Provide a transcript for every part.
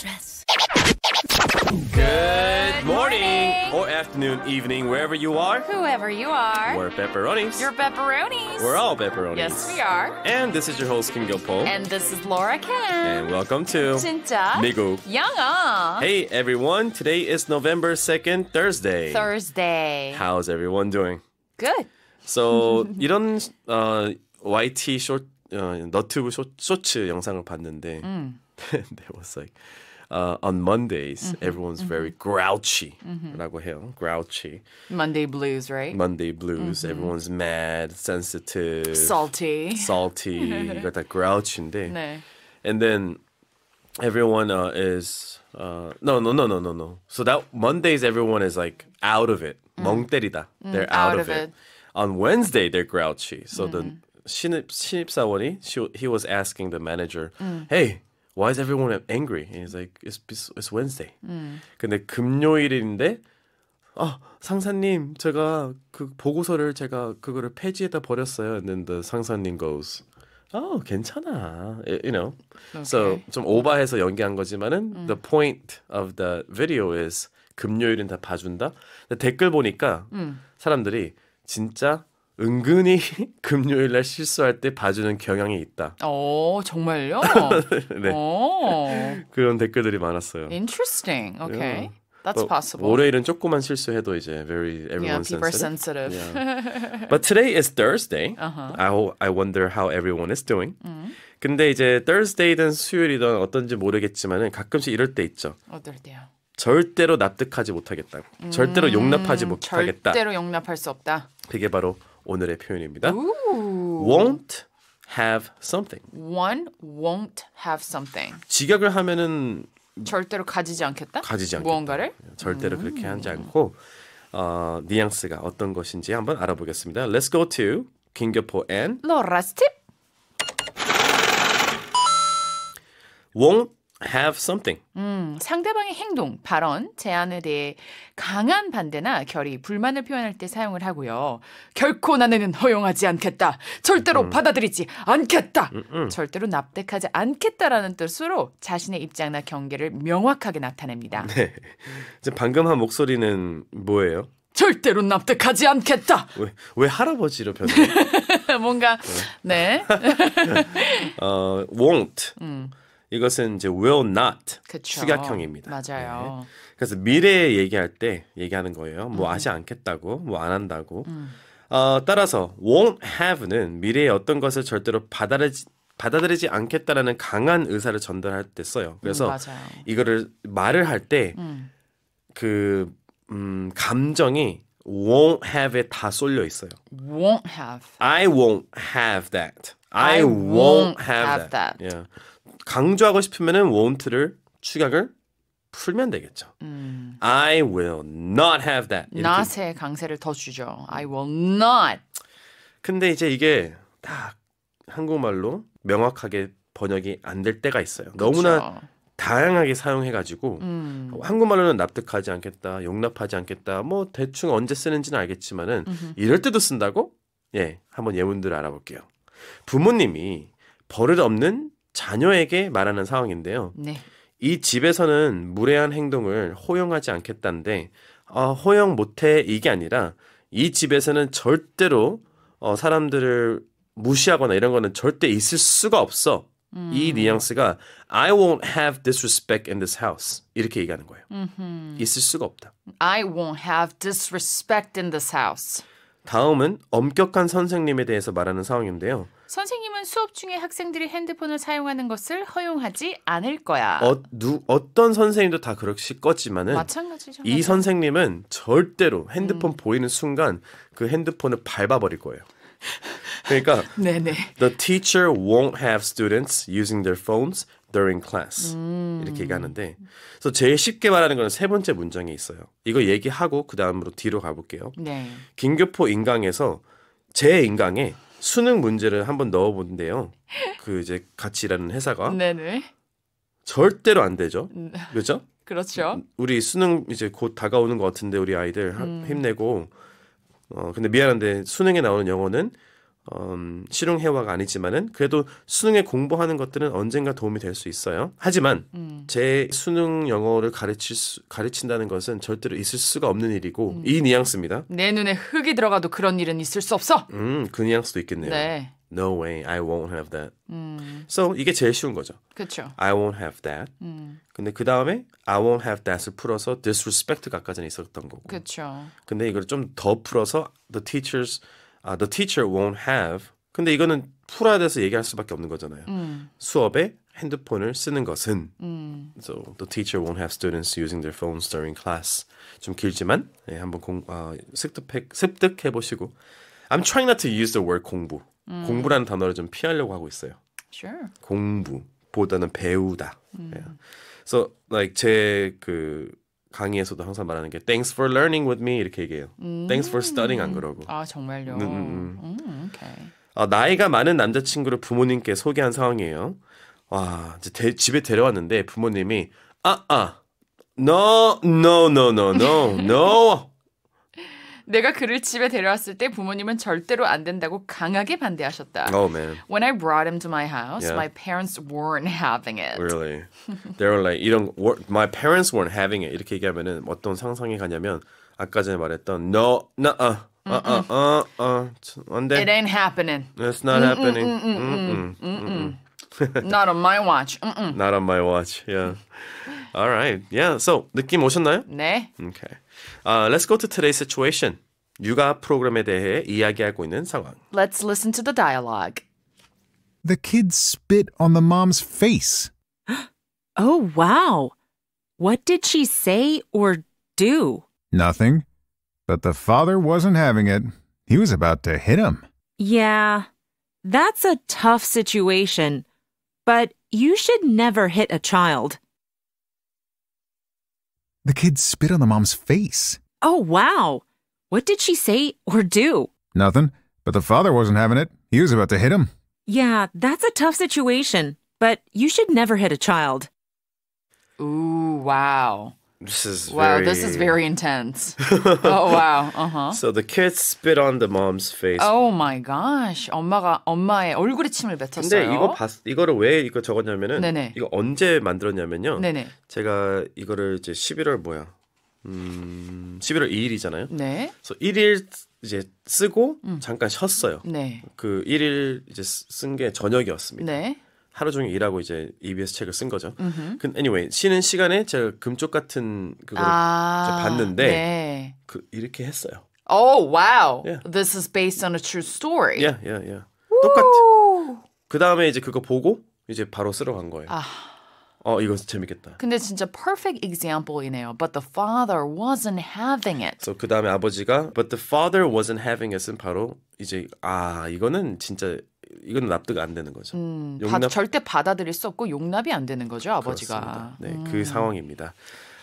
dress. Good morning, or afternoon, evening, wherever you are. Whoever you are. We're pepperonis. You're pepperonis. We're all pepperonis. Yes, we are. And this is your host Kim Gilpo. And this is Laura Kim. And welcome to Tinta, Migu, 영어. Hey everyone, today is November 2nd, Thursday. Thursday. How's everyone doing? Good. So 이런 어, YT short 어, 너튜브 쇼, 쇼츠 영상을 봤는데 there was like uh, on Mondays, mm-hmm, everyone's mm-hmm. very grouchy. 라고 mm-hmm. 해요. Grouchy. Monday blues, right? Monday blues. Mm-hmm. Everyone's mad, sensitive, salty, salty. you got that grouchy thing. And then everyone uh, is uh, no, no, no, no, no, no. So that Mondays, everyone is like out of it. Mm. 멍 때리다. Mm, they're out, out, of it. it. On Wednesday, they're grouchy. So the mm-hmm. 신입 신입사원이 she, he was asking the manager, mm. "Hey, Why is everyone angry? And he's like, it's, it's Wednesday. 음. 근데 금요일인데 아 상사님 제가 그 보고서를 제가 그거를 폐지에다 버렸어요. And then the 상사님 goes, oh 괜찮아. You know. Okay. So 좀 오버해서 연기한 거지만은 음. the point of the video is 금요일은 다 봐준다. 댓글 보니까 음. 사람들이 진짜 은근히 금요일 날 실수할 때 봐주는 경향이 있다. 어, 정말요? 네. 오. 그런 댓글들이 많았어요. Interesting. Okay. That's possible. 월요일은 조그만 실수해도 이제 very everyone's yeah, people are sensitive. Yeah. But today is Thursday. Uh-huh. I I wonder how everyone is doing. 음. 근데 이제 Thursday든 수요일이든 어떤지 모르겠지만은 가끔씩 이럴 때 있죠. 어떨 때요? 절대로 납득하지 못하겠다. 음, 절대로 용납하지 못하겠다. 절대로 용납할 수 없다. 그게 바로 오늘의 표현입니다. Ooh. won't have something. One won't have something. 지각을 하면은 절대로 가지지 않겠다. 가지지 않겠다. 무언가를 절대로 음. 그렇게 하지 않고 어, 뉘앙스가 어떤 것인지 한번 알아보겠습니다. Let's go to 킹교포 a 로라스 팁. won't have something. 음, 상대방의 행동, 발언, 제안에 대해 강한 반대나 결의, 불만을 표현할 때 사용을 하고요. 결코 나는 허용하지 않겠다. 절대로 음. 받아들이지 않겠다. 음음. 음. 절대로 납득하지 않겠다라는 뜻으로 자신의 입장이나 경계를 명확하게 나타냅니다. 네. 이제 방금 한 목소리는 뭐예요? 절대로 납득하지 않겠다. 왜, 왜 할아버지로 변해? 뭔가 네. 네. 어, won't. 음. 이것은 이제 will not 그쵸. 축약형입니다. 맞아요. 네. 그래서 미래에 얘기할 때 얘기하는 거예요. 뭐 음. 하지 않겠다고, 뭐 안 한다고. 음. 어, 따라서 won't have는 미래의 어떤 것을 절대로 받아들이지 받아들이지 않겠다라는 강한 의사를 전달할 때 써요. 그래서 음, 이거를 말을 할 때그 음. 그, 음, 감정이 won't have에 다 쏠려 있어요. won't have. I won't have that. I, I won't, won't have, have that. that. Yeah. 강조하고 싶으면은 won't를 축약을 풀면 되겠죠. 음. I will not have that. not에 강세를 더 주죠. I will not. 근데 이제 이게 딱 한국말로 명확하게 번역이 안 될 때가 있어요. 너무나 그쵸. 다양하게 사용해가지고 음. 한국말로는 납득하지 않겠다, 용납하지 않겠다, 뭐 대충 언제 쓰는지는 알겠지만은 음흠. 이럴 때도 쓴다고? 예, 한번 예문들을 알아볼게요. 부모님이 버릇 없는 자녀에게 말하는 상황인데요. 네. 이 집에서는 무례한 행동을 허용하지 않겠다는데 어, 허용 못해 이게 아니라 이 집에서는 절대로 어, 사람들을 무시하거나 이런 거는 절대 있을 수가 없어. 음. 이 뉘앙스가 I won't have disrespect in this house 이렇게 얘기하는 거예요. 음흠. 있을 수가 없다. I won't have disrespect in this house. 다음은 엄격한 선생님에 대해서 말하는 상황인데요. 선생님은 수업 중에 학생들이 핸드폰을 사용하는 것을 허용하지 않을 거야. 어, 누, 어떤 선생님도 다 그렇실 거지만은 마찬가지죠. 이 선생님은 절대로 핸드폰 음. 보이는 순간 그 핸드폰을 밟아버릴 거예요. 그러니까 네네. The teacher won't have students using their phones during class 음. 이렇게 얘기하는데 그래서 제일 쉽게 말하는 거는 세 번째 문장에 있어요. 이거 얘기하고 그 다음으로 뒤로 가볼게요. 네. 김교포 인강에서 제 인강에 수능 문제를 한번 넣어보는데요그 이제 같이 일하는 회사가 네네. 절대로 안 되죠. 그렇죠? 그렇죠. 우리 수능 이제 곧 다가오는 것 같은데 우리 아이들 음. 힘내고 어 근데 미안한데 수능에 나오는 영어는 음, 실용회화가 아니지만은 그래도 수능에 공부하는 것들은 언젠가 도움이 될 수 있어요. 하지만 음. 제 수능 영어를 가르칠 수, 가르친다는 것은 절대로 있을 수가 없는 일이고 음. 이 뉘앙스입니다. 내 눈에 흙이 들어가도 그런 일은 있을 수 없어. 음, 그 뉘앙스도 있겠네요. 네. No way, I won't have that. 음. So 이게 제일 쉬운 거죠. 그렇죠. I won't have that. 음. 근데 그 다음에 I won't have that을 풀어서 disrespect가 까전 있었던 거고. 그렇죠. 근데 이걸 좀 더 풀어서 the teachers 아, the teacher won't have. 근데 이거는 풀어야 돼서 얘기할 수밖에 없는 거잖아요. 음. 수업에 핸드폰을 쓰는 것은 음. so the teacher won't have students using their phones during class. 좀 길지만 예, 한번 공, 어, 습득해, 습득해 보시고 I'm trying not to use the word 공부. 음. 공부라는 단어를 좀 피하려고 하고 있어요. Sure. 공부보다는 배우다. 음. Yeah. So like 제그 강의에서도 항상 말하는 게 thanks for learning with me 이렇게 얘기해요. 음. thanks for studying 안 그러고. 아 정말요. 음, 음, 음. 음 오케이. 아, 나이가 많은 남자친구를 부모님께 소개한 상황이에요. 와 이제 대, 집에 데려왔는데 부모님이 아아 아, no no no no no no 내가 그를 집에 데려왔을 때 부모님은 절대로 안 된다고 강하게 반대하셨다. Oh man. When I brought him to my house, yeah. my parents weren't having it. Really? They were like 이런 my parents weren't having it 이렇게 얘기하면은 어떤 상상이 가냐면 아까 전에 말했던 no, no, uh, uh, uh, uh, uh, 안돼. It ain't happening. It's not happening. Mm-mm, mm-mm, mm-mm. Not on my watch. Mm-mm. Not on my watch. Yeah. All right. Yeah. So 느낌 오셨나요? 네. Okay. Uh, let's go to today's situation. 육아 프로그램에 대해 이야기하고 있는 상황. Let's listen to the dialogue. The kid spit on the mom's face. oh, wow. What did she say or do? Nothing. But the father wasn't having it. He was about to hit him. Yeah. That's a tough situation. But you should never hit a child. The kid spit on the mom's face. Oh, wow. What did she say or do? Nothing, but the father wasn't having it. He was about to hit him. Yeah, that's a tough situation, but you should never hit a child. Ooh, wow. This is wow. Very... This is very intense. oh wow. Uh huh. So the kid spit s on the mom's face. Oh my gosh. 엄마가 엄마의 얼굴에 침을 뱉었어요. 근데 이거 봤 이거를 왜 이거 적었냐면은 네네. 이거 언제 만들었냐면요. 네네. 제가 이거를 이제 11월 뭐야? 음 11월 2일이잖아요. 네. 그래서 1일 이제 쓰고 음. 잠깐 쉬었어요. 네. 그 1일 이제 쓴 게 저녁이었습니다. 네. 하루 종일 일하고 이제 ABS 책을 쓴 거죠. 음흠. 근데 anyway 쉬는 시간에 제가 금쪽 같은 그걸 아, 봤는데 네. 그 이렇게 했어요. Oh wow. Yeah. This is based on a true story. Yeah, yeah, yeah. 똑같아. 그 다음에 이제 그거 보고 이제 바로 쓰러 간 거예요. 아. 어 이거 재밌겠다. 근데 진짜 perfect example이네요. But the father wasn't having it. So 그 다음에 아버지가 but the father wasn't having it은 바로 이제 아 이거는 진짜 이건 납득 안 되는 거죠. 음, 용납... 바, 절대 받아들일 수 없고 용납이 안 되는 거죠 아버지가. 그렇습니다. 네, 음. 그 상황입니다.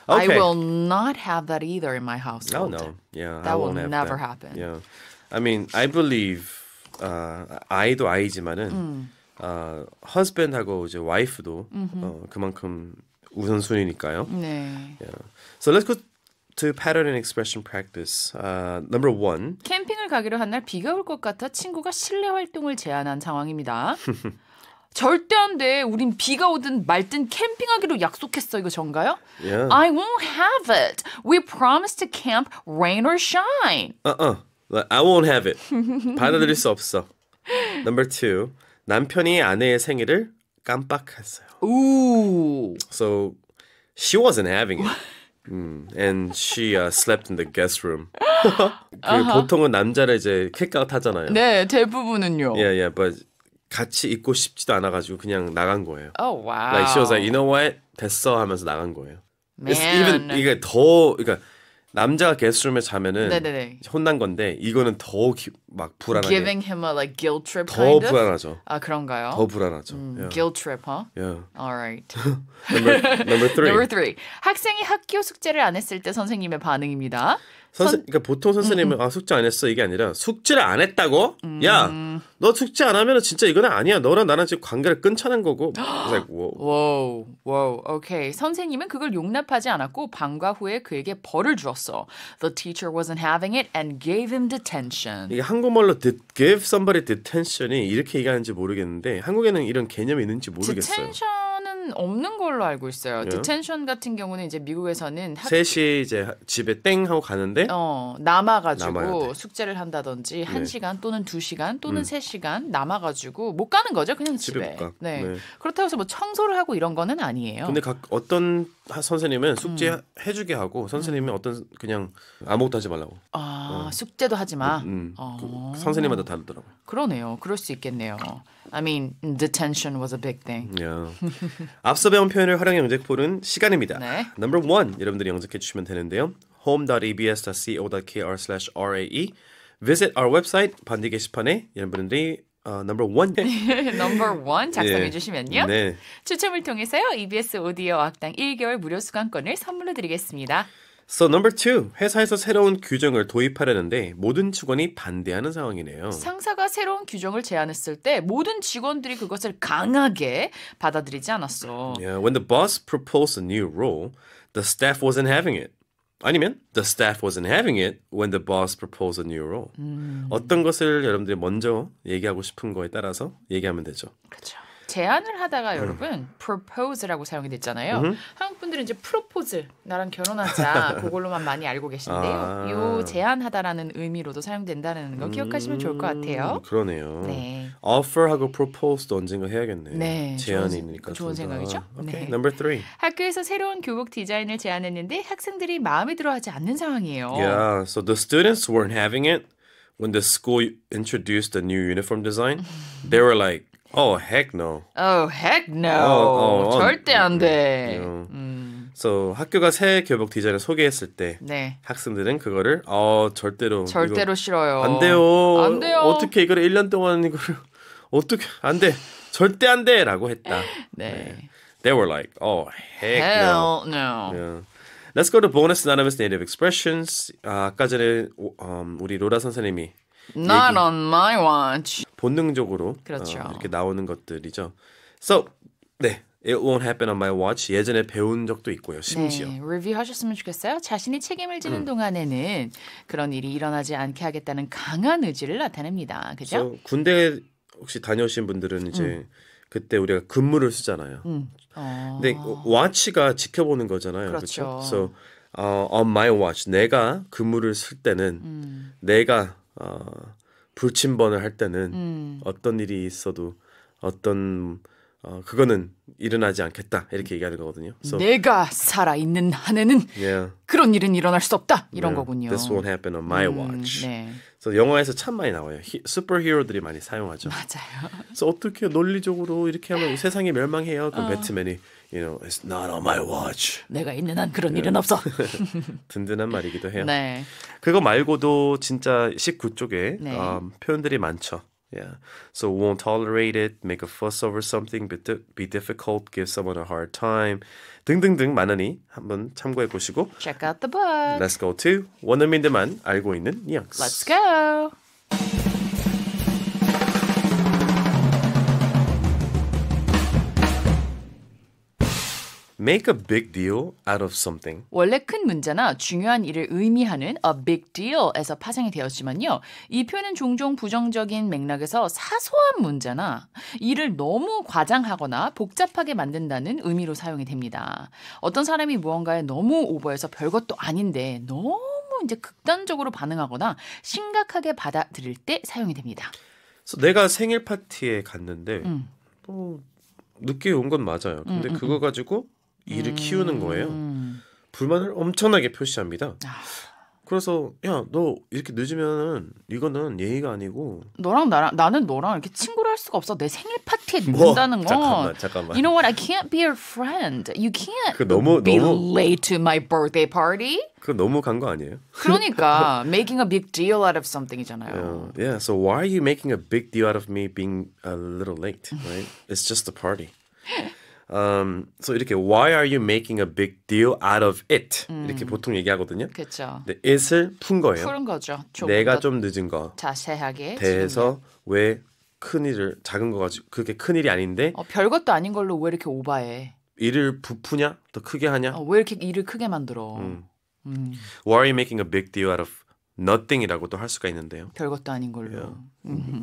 Okay. I will not have that either in my household. No, no, yeah, that I will never that. happen. Yeah, I mean, I believe uh, 아이도 아이지만은 음. uh, husband하고 이제 wife도 어, 그만큼 우선순위니까요. 네. Yeah. So let's go. to pattern and expression practice. Uh, number one. 캠핑을 가기로 한 날 비가 올 것 같아 친구가 실내 활동을 제안한 상황입니다. 절대 안 돼. 우린 비가 오든 말든 캠핑하기로 약속했어. 이거 전가요? Yeah. I won't have it. We promised to camp rain or shine. Uh-uh. I won't have it. 받아들일 수 없어. Number two. 남편이 아내의 생일을 깜빡했어요. Ooh. So she wasn't having it. 음, and she uh, slept in the guest room. 그 보통은 남자를 이제 킥아웃 하잖아요. 네, 대부분은요. Yeah, yeah, but 같이 있고 싶지도 않아가지고 그냥 나간 거예요. Oh wow. Like she was like, you know what? 됐어 하면서 나간 거예요. Man. It's even 이게 더 그러니까. 남자가 게스트룸에 자면은 네네네. 혼난 건데 이거는 더 막 불안하게 giving him a like guilt trip 더 kind of? 불안하죠. 아 그런가요? 더 불안하죠. 음, yeah. guilt trip, huh? Yeah. All right. number, number three. number three. 학생이 학교 숙제를 안 했을 때 선생님의 반응입니다. 선 그러니까 보통 선생님은 음, 음. 아 숙제 안 했어 이게 아니라 숙제를 안 했다고? 야너 음. 숙제 안 하면 진짜 이거는 아니야. 너랑 나랑 지금 관계를 끊자는 거고. 와우 와우 오케이 선생님은 그걸 용납하지 않았고 방과 후에 그에게 벌을 주었어. The teacher wasn't having it and gave him detention. 이게 한국말로 d i give somebody detention이 이렇게 얘기하는지 모르겠는데 한국에는 이런 개념이 있는지 모르겠어요. Detention. 없는 걸로 알고 있어요. 예. 디텐션 같은 경우는 이제 미국에서는 학... 3시 이제 집에 땡 하고 가는데 어, 남아 가지고 숙제를 한다든지 네. 1시간 또는 2시간 또는 음. 3시간 남아 가지고 못 가는 거죠. 그냥 집에. 집에 네. 네. 그렇다고 해서 뭐 청소를 하고 이런 거는 아니에요. 근데 각 어떤 선생님은 숙제 음. 해주게 하고 선생님은 음. 어떤 그냥 아무것도 하지 말라고. 아 어. 숙제도 하지 마. 음, 음. 어. 그 선생님마다 다르더라고 그러네요. 그럴 수 있겠네요. I mean, detention was a big thing. Yeah. 앞서 배운 표현을 활용해 영작볼은 시간입니다. 네. Number one 여러분들이 영작해 주시면 되는데요. home.ebs.co.kr/rae visit our website 반디 게시판에 여러분들이 어, n u m b e 작성해 네. 주시면요. 네. 추첨을 통해서요. EBS 오디오 악당 1개월 무료 수강권을 선물로 드리겠습니다. So number two, 회사에서 새로운 규정을 도입하려는데 모든 직원이 반대하는 상황이네요. 상사가 새로운 규정을 제안했을 때 모든 직원들이 그것을 강하게 받아들이지 않았어. Yeah, when the boss proposed a new rule, the staff wasn't having it. 아니면 the staff wasn't having it when the boss proposed a new role. 음. 어떤 것을 여러분들이 먼저 얘기하고 싶은 거에 따라서 얘기하면 되죠. 그렇죠. 제안을 하다가 음. 여러분 propose라고 사용이 됐잖아요. 음. 한국 분들은 이제 프로포즈 나랑 결혼하자 그걸로만 많이 알고 계신데요. 아. 요 제안하다라는 의미로도 사용된다는 거 기억하시면 좋을 것 같아요. 음, 그러네요. 네. offer하고 propose도 언젠가 해야겠네요. 네. 제안이니까 좋은, 좋은 생각이죠. 오케이. 네. number three. 학교에서 새로운 교복 디자인을 제안했는데 학생들이 마음에 들어하지 않는 상황이에요. Yeah, so the students weren't having it. When the school introduced a new uniform design, they were like, Oh heck no. Oh heck no. Oh, oh, 절대 안 돼. No. 음. So 학교가 새 교복 디자인을 소개했을 때 네. 학생들은 그거를 어 절대로 절대로 싫어요. 안 돼요. 안 돼요. 어떻게 이걸 1년 동안 이걸 어떻게 안 돼. 절대 안 돼라고 했다. 네. 네. They were like, "Oh heck Hell no." no. Yeah. Let's go to bonus anonymous native expressions. 아, 아까 전에 오, um, 우리 로라 선생님이 Not 얘기, on my watch. 본능적으로 어, 그렇죠. 어, 이렇게 나오는 것들이죠. So 네. It won't happen on my watch. 예전에 배운 적도 있고요. 심지어. 네, 리뷰하셨으면 좋겠어요. 자신이 책임을 지는 음. 동안에는 그런 일이 일어나지 않게 하겠다는 강한 의지를 나타냅니다. 그죠? 군대 혹시 다녀오신 분들은 이제 음. 그때 우리가 근무를 쓰잖아요. 음. 어... 근데 watch가 지켜보는 거잖아요. 그렇죠. 그렇죠? So, uh, on my watch 내가 근무를 쓸 때는 음. 내가 어, 불침번을 할 때는 음. 어떤 일이 있어도 어떤 어, 그거는 일어나지 않겠다 이렇게 얘기하는 거거든요. So, 내가 살아 있는 한에는 yeah. 그런 일은 일어날 수 없다 이런 yeah. 거군요. This won't happen on my 음, watch. 네. 그래서 so, 영화에서 참 많이 나와요. 슈퍼히어로들이 많이 사용하죠. 맞아요. 그래서 so, 어떻게 논리적으로 이렇게 하면 세상이 멸망해요. 그럼 어. 배트맨이 you know it's not on my watch. 내가 있는 한 그런 일은 없어. 든든한 말이기도 해요. 네. 그거 말고도 진짜 19쪽에 네. 음, 표현들이 많죠. Yeah. So won't tolerate it, make a fuss over something, be, be difficult, give someone a hard time 등등등 많으니 한번 참고해 보시고 Check out the book. Let's go to 원어민들만 알고 있는 뉘앙스. Let's go. make a big deal out of something. 원래 큰 문제나 중요한 일을 의미하는 a big deal에서 파생이 되었지만요. 이 표현은 종종 부정적인 맥락에서 사소한 문제나 일을 너무 과장하거나 복잡하게 만든다는 의미로 사용이 됩니다. 어떤 사람이 무언가에 너무 오버해서 별것도 아닌데 너무 이제 극단적으로 반응하거나 심각하게 받아들일 때 사용이 됩니다. 그래 내가 생일 파티에 갔는데 음. 뭐 늦게 온 건 맞아요. 근데 음, 음, 그거 음. 가지고 이를 음. 키우는 거예요. 불만을 엄청나게 표시합니다. 아. 그래서 야너 이렇게 늦으면은 이거는 예의가 아니고 너랑 나랑 나는 너랑 이렇게 친구를 할 수가 없어 내 생일 파티에 늦는다는 거 잠깐만 잠깐만 You know what I can't be your friend You can't 너무, be 너무, late to my birthday party 그 너무 간 거 아니에요? 그러니까 making a big deal out of something이잖아요 yeah. yeah so why are you making a big deal out of me being a little late right It's just a party Um, so 이렇게 why are you making a big deal out of it? 음. 이렇게 보통 얘기하거든요. 그렇죠. 근데 it을 푼 거예요. 푸 거죠. 내가 좀 늦은 거. 자세하게. 대해서 왜큰 일을 작은 거 가지고 그게 큰 일이 아닌데. 어, 별 것도 아닌 걸로 왜 이렇게 오바해? 일을 부푸냐? 더 크게 하냐? 어, 왜 이렇게 일을 크게 만들어? 음. 음. Why are you making a big deal out of nothing이라고도 할 수가 있는데요. 별것도 아닌 걸로. 예.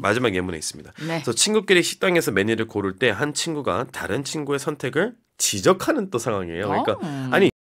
마지막 예문에 있습니다. 네. 그래서 친구끼리 식당에서 메뉴를 고를 때 한 친구가 다른 친구의 선택을 지적하는 또 상황이에요. 그러니까 어. 아니